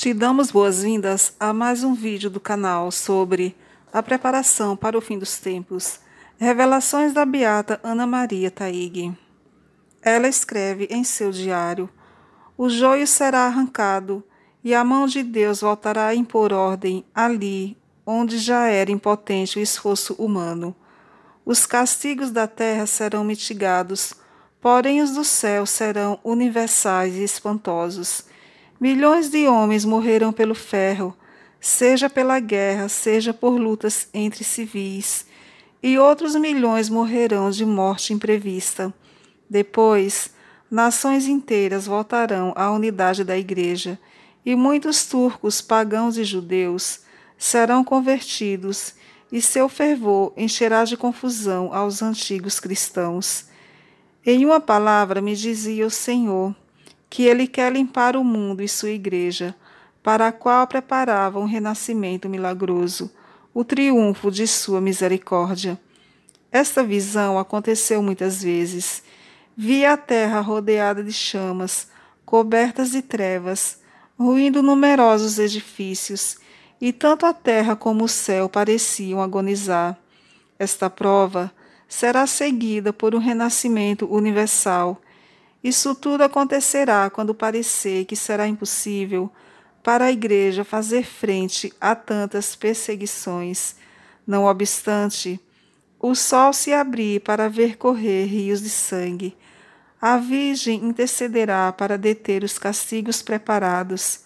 Te damos boas-vindas a mais um vídeo do canal sobre a preparação para o fim dos tempos. Revelações da Beata Ana Maria Taig. Ela escreve em seu diário: O joio será arrancado e a mão de Deus voltará a impor ordem ali onde já era impotente o esforço humano. Os castigos da terra serão mitigados, porém os do céu serão universais e espantosos Milhões de homens morreram pelo ferro, seja pela guerra, seja por lutas entre civis, e outros milhões morrerão de morte imprevista. Depois, nações inteiras voltarão à unidade da Igreja, e muitos turcos, pagãos e judeus serão convertidos, e seu fervor encherá de confusão aos antigos cristãos. Em uma palavra me dizia o Senhor: que ele quer limpar o mundo e sua igreja, para a qual preparava um renascimento milagroso, o triunfo de sua misericórdia. Esta visão aconteceu muitas vezes. Vi a terra rodeada de chamas, cobertas de trevas, ruindo numerosos edifícios, e tanto a terra como o céu pareciam agonizar. Esta prova será seguida por um renascimento universal isso tudo acontecerá quando parecer que será impossível para a Igreja fazer frente a tantas perseguições. Não obstante, o sol se abrir para ver correr rios de sangue. A Virgem intercederá para deter os castigos preparados.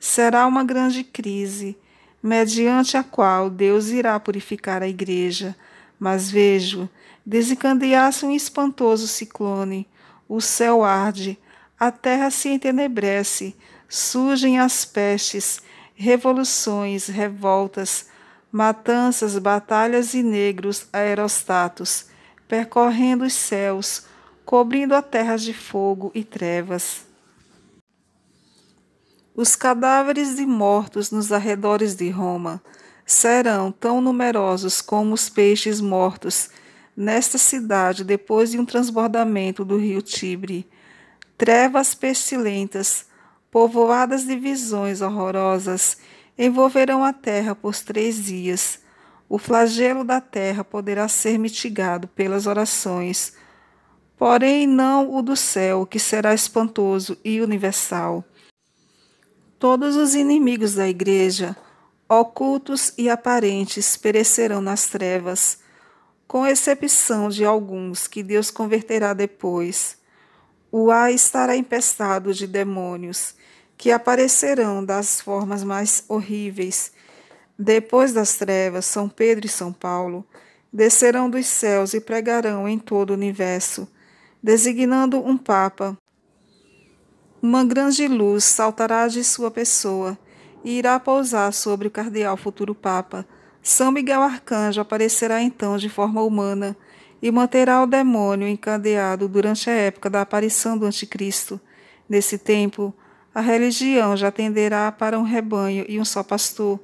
Será uma grande crise, mediante a qual Deus irá purificar a Igreja. Mas vejo, desencandear-se um espantoso ciclone o céu arde, a terra se entenebrece, surgem as pestes, revoluções, revoltas, matanças, batalhas e negros aerostatos, percorrendo os céus, cobrindo a terra de fogo e trevas. Os cadáveres de mortos nos arredores de Roma serão tão numerosos como os peixes mortos Nesta cidade, depois de um transbordamento do rio Tibre, trevas pestilentas, povoadas de visões horrorosas, envolverão a terra por três dias. O flagelo da terra poderá ser mitigado pelas orações, porém não o do céu, que será espantoso e universal. Todos os inimigos da igreja, ocultos e aparentes, perecerão nas trevas com exceção de alguns que Deus converterá depois, o ar estará empestado de demônios que aparecerão das formas mais horríveis. Depois das trevas, São Pedro e São Paulo descerão dos céus e pregarão em todo o universo, designando um Papa. Uma grande luz saltará de sua pessoa e irá pousar sobre o Cardeal Futuro Papa são Miguel Arcanjo aparecerá então de forma humana e manterá o demônio encadeado durante a época da aparição do Anticristo. Nesse tempo, a religião já tenderá para um rebanho e um só pastor.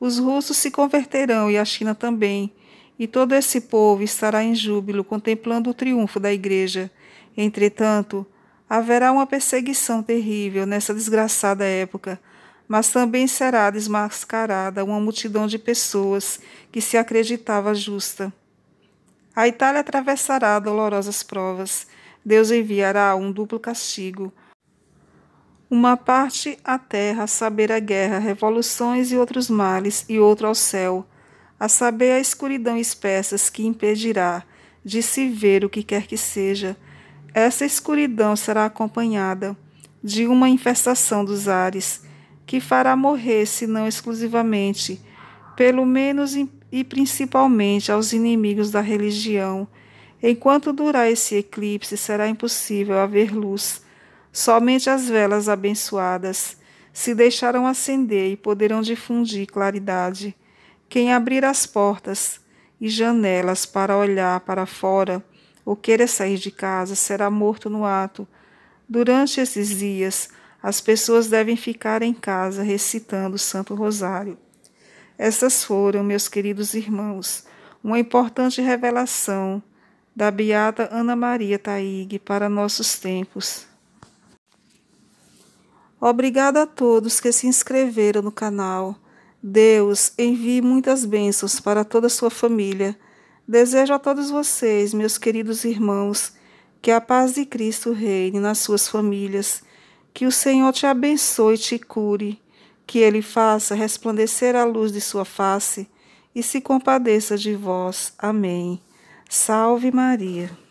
Os russos se converterão e a China também, e todo esse povo estará em júbilo contemplando o triunfo da Igreja. Entretanto, haverá uma perseguição terrível nessa desgraçada época mas também será desmascarada uma multidão de pessoas que se acreditava justa. A Itália atravessará dolorosas provas. Deus enviará um duplo castigo. Uma parte à terra, saberá guerra, revoluções e outros males, e outro ao céu, a saber a escuridão espessas que impedirá de se ver o que quer que seja. Essa escuridão será acompanhada de uma infestação dos ares, que fará morrer, se não exclusivamente, pelo menos e principalmente aos inimigos da religião. Enquanto durar esse eclipse, será impossível haver luz. Somente as velas abençoadas se deixarão acender e poderão difundir claridade. Quem abrir as portas e janelas para olhar para fora ou queira sair de casa será morto no ato. Durante esses dias, as pessoas devem ficar em casa recitando o Santo Rosário. Essas foram, meus queridos irmãos, uma importante revelação da beata Ana Maria Taig para nossos tempos. Obrigada a todos que se inscreveram no canal. Deus envie muitas bênçãos para toda a sua família. Desejo a todos vocês, meus queridos irmãos, que a paz de Cristo reine nas suas famílias que o Senhor te abençoe e te cure, que Ele faça resplandecer a luz de sua face e se compadeça de vós. Amém. Salve Maria.